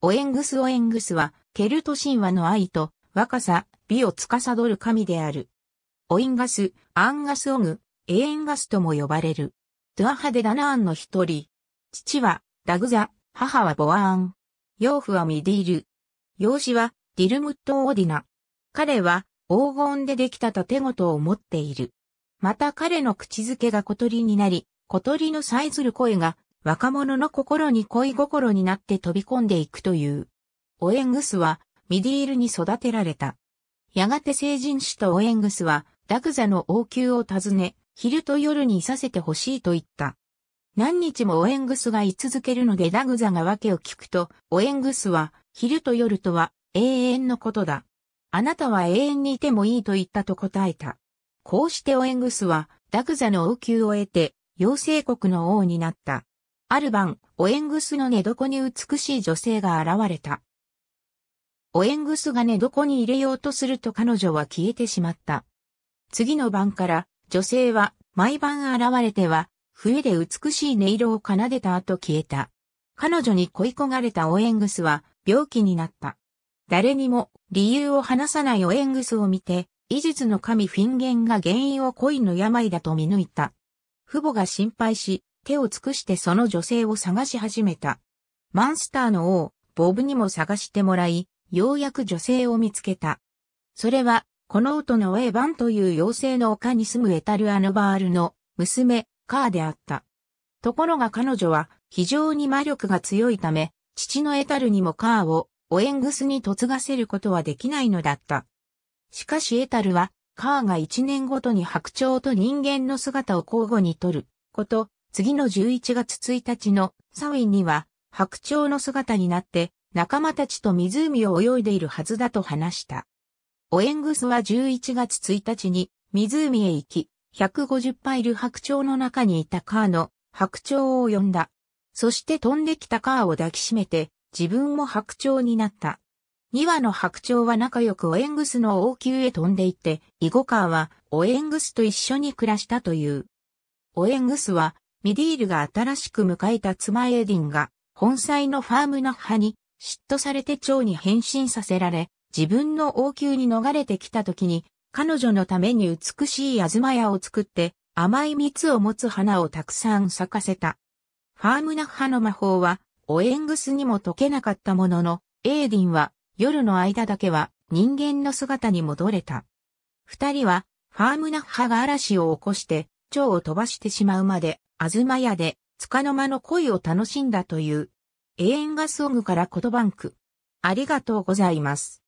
オエングス・オエングスは、ケルト神話の愛と若さ、美を司る神である。オインガス、アンガス・オグ、エエンガスとも呼ばれる。ドゥアハデ・ダナーンの一人。父は、ダグザ、母はボアーン。養父はミディール。養子は、ディルムット・オーディナ。彼は、黄金でできた盾事を持っている。また彼の口づけが小鳥になり、小鳥のさえずる声が若者の心に恋心になって飛び込んでいくという。オエングスはミディールに育てられた。やがて成人しとオエングスはダグザの王宮を訪ね、昼と夜にいさせてほしいと言った。何日もオエングスが居続けるのでダグザが訳を聞くと、オエングスは昼と夜とは永遠のことだ。あなたは永遠にいてもいいと言ったと答えた。こうしてオエングスはダグザの王宮を得て、妖精国の王になった。ある晩、オエングスの寝床に美しい女性が現れた。オエングスが寝床に入れようとすると彼女は消えてしまった。次の晩から、女性は毎晩現れては、笛で美しい音色を奏でた後消えた。彼女に恋焦がれたオエングスは病気になった。誰にも理由を話さないオエングスを見て、医術の神フィンゲンが原因を恋の病だと見抜いた。父母が心配し、手を尽くしてその女性を探し始めた。マンスターの王、ボブにも探してもらい、ようやく女性を見つけた。それは、この音のウェーバンという妖精の丘に住むエタル・アヌバールの娘、カーであった。ところが彼女は非常に魔力が強いため、父のエタルにもカーをオエングスに嫁がせることはできないのだった。しかしエタルは、カーが一年ごとに白鳥と人間の姿を交互に取ること次の11月1日のサウィンには白鳥の姿になって仲間たちと湖を泳いでいるはずだと話した。オエングスは11月1日に湖へ行き、150パイル白鳥の中にいたカーの白鳥を呼んだ。そして飛んできたカーを抱きしめて自分も白鳥になった。2羽の白鳥は仲良くオエングスの王宮へ飛んで行って、イゴカーはオエングスと一緒に暮らしたという。オエングスはミディールが新しく迎えた妻エディンが、本妻のファームナッハに、嫉妬されて蝶に変身させられ、自分の王宮に逃れてきた時に、彼女のために美しいズマ屋を作って、甘い蜜を持つ花をたくさん咲かせた。ファームナッハの魔法は、オエングスにも解けなかったものの、エーディンは、夜の間だけは、人間の姿に戻れた。二人は、ファームナッハが嵐を起こして、蝶を飛ばしてしまうまで、あずまやで、つかの間の恋を楽しんだという、永遠がソングから言葉んく。ありがとうございます。